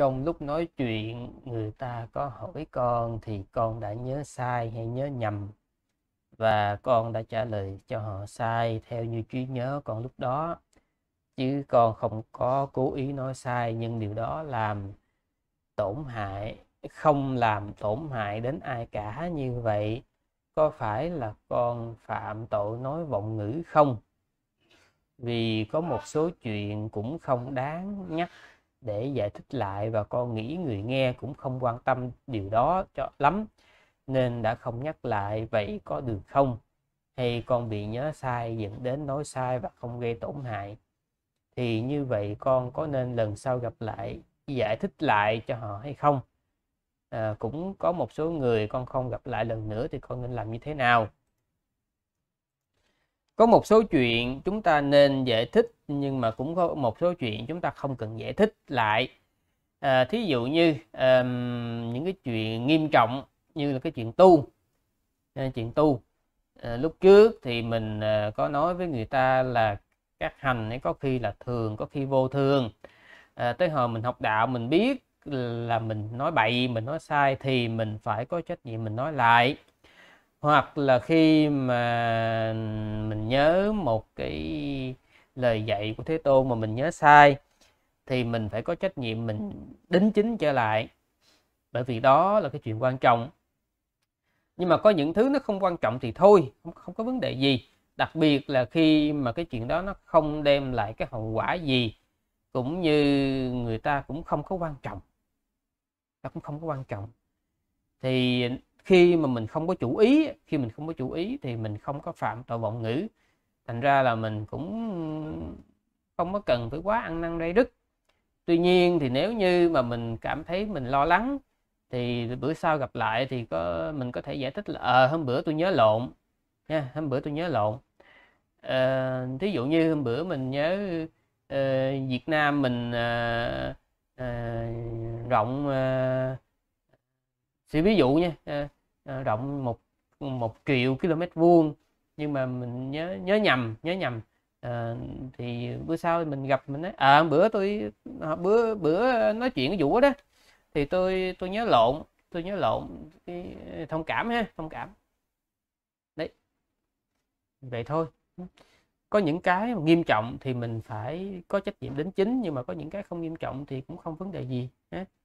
trong lúc nói chuyện người ta có hỏi con thì con đã nhớ sai hay nhớ nhầm và con đã trả lời cho họ sai theo như trí nhớ con lúc đó chứ con không có cố ý nói sai nhưng điều đó làm tổn hại không làm tổn hại đến ai cả như vậy có phải là con phạm tội nói vọng ngữ không vì có một số chuyện cũng không đáng nhắc để giải thích lại và con nghĩ người nghe cũng không quan tâm điều đó cho lắm nên đã không nhắc lại vậy có được không hay con bị nhớ sai dẫn đến nói sai và không gây tổn hại thì như vậy con có nên lần sau gặp lại giải thích lại cho họ hay không à, cũng có một số người con không gặp lại lần nữa thì con nên làm như thế nào có một số chuyện chúng ta nên giải thích nhưng mà cũng có một số chuyện chúng ta không cần giải thích lại à, thí dụ như um, những cái chuyện nghiêm trọng như là cái chuyện tu à, chuyện tu à, lúc trước thì mình à, có nói với người ta là các hành ấy có khi là thường có khi vô thường à, tới hồi mình học đạo mình biết là mình nói bậy mình nói sai thì mình phải có trách nhiệm mình nói lại hoặc là khi mà nhớ một cái lời dạy của thế tôn mà mình nhớ sai thì mình phải có trách nhiệm mình ừ. đính chính trở lại bởi vì đó là cái chuyện quan trọng nhưng mà có những thứ nó không quan trọng thì thôi không, không có vấn đề gì đặc biệt là khi mà cái chuyện đó nó không đem lại cái hậu quả gì cũng như người ta cũng không có quan trọng nó cũng không có quan trọng thì khi mà mình không có chủ ý khi mình không có chủ ý thì mình không có phạm tội vọng ngữ thành ra là mình cũng không có cần phải quá ăn năn đây đức tuy nhiên thì nếu như mà mình cảm thấy mình lo lắng thì bữa sau gặp lại thì có mình có thể giải thích là ờ à, hôm bữa tôi nhớ lộn nha hôm bữa tôi nhớ lộn à, thí dụ như hôm bữa mình nhớ à, Việt Nam mình à, à, rộng à, thì ví dụ nha à, Ờ, rộng một một triệu km vuông nhưng mà mình nhớ nhớ nhầm nhớ nhầm à, thì bữa sau mình gặp mình nói à bữa tôi bữa bữa nói chuyện cái vụ đó thì tôi tôi nhớ lộn tôi nhớ lộn thông cảm ha thông cảm đấy vậy thôi có những cái nghiêm trọng thì mình phải có trách nhiệm đến chính nhưng mà có những cái không nghiêm trọng thì cũng không vấn đề gì ha.